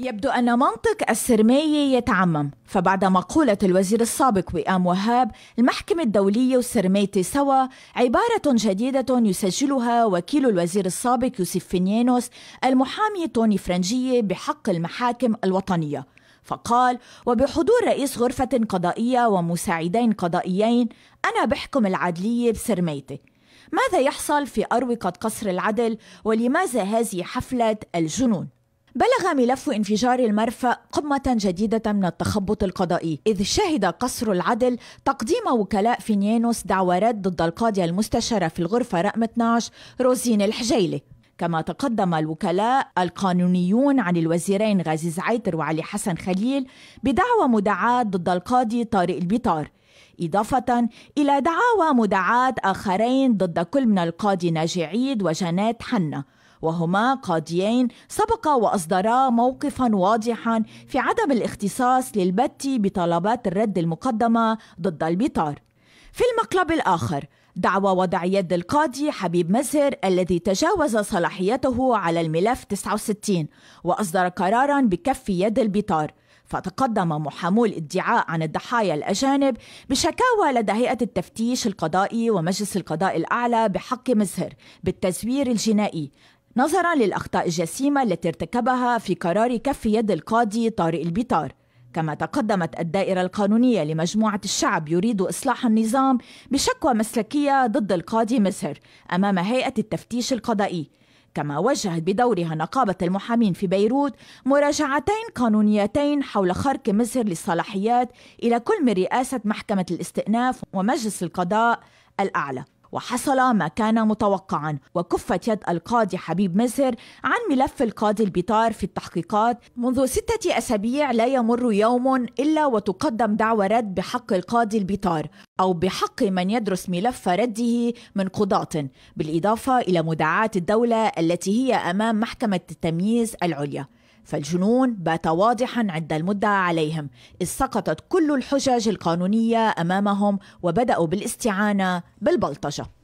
يبدو أن منطق السرمية يتعمم فبعد مقولة الوزير السابق وئام وهاب المحكمة الدولية والسرمية سوا عبارة جديدة يسجلها وكيل الوزير السابق يوسف فينينوس المحامي توني فرنجية بحق المحاكم الوطنية فقال وبحضور رئيس غرفة قضائية ومساعدين قضائيين أنا بحكم العدلية بسرميتي ماذا يحصل في أروقة قصر العدل ولماذا هذه حفلة الجنون؟ بلغ ملف انفجار المرفأ قمة جديدة من التخبط القضائي إذ شهد قصر العدل تقديم وكلاء فينيانوس دعوى رد ضد القاضية المستشارة في الغرفة رقم 12 روزين الحجيلي كما تقدم الوكلاء القانونيون عن الوزيرين غازي زعيتر وعلي حسن خليل بدعوى مدعاة ضد القاضي طارق البيطار إضافة إلى دعاوى مدعاة آخرين ضد كل من القاضي ناجي عيد وجنات حنّة وهما قاضيين سبق وأصدرا موقفا واضحا في عدم الاختصاص للبت بطلبات الرد المقدمة ضد البطار في المقلب الآخر دعوى وضع يد القاضي حبيب مزهر الذي تجاوز صلاحيته على الملف 69 وأصدر قرارا بكف يد البطار فتقدم محامو الادعاء عن الضحايا الأجانب بشكاوى لدى هيئة التفتيش القضائي ومجلس القضاء الأعلى بحق مزهر بالتزوير الجنائي نظرا للأخطاء الجسيمة التي ارتكبها في قرار كف يد القاضي طارق البطار كما تقدمت الدائرة القانونية لمجموعة الشعب يريد إصلاح النظام بشكوى مسلكية ضد القاضي مزهر أمام هيئة التفتيش القضائي كما وجهت بدورها نقابة المحامين في بيروت مراجعتين قانونيتين حول خرق مزهر للصلاحيات إلى كل من رئاسة محكمة الاستئناف ومجلس القضاء الأعلى وحصل ما كان متوقعا وكفت يد القاضي حبيب مزهر عن ملف القاضي البطار في التحقيقات منذ ستة أسابيع لا يمر يوم إلا وتقدم دعوى رد بحق القاضي البطار أو بحق من يدرس ملف رده من قضاة بالإضافة إلى مدعاة الدولة التي هي أمام محكمة التمييز العليا فالجنون بات واضحا عند المدعى عليهم إذ سقطت كل الحجج القانونية أمامهم وبدأوا بالاستعانة بالبلطجة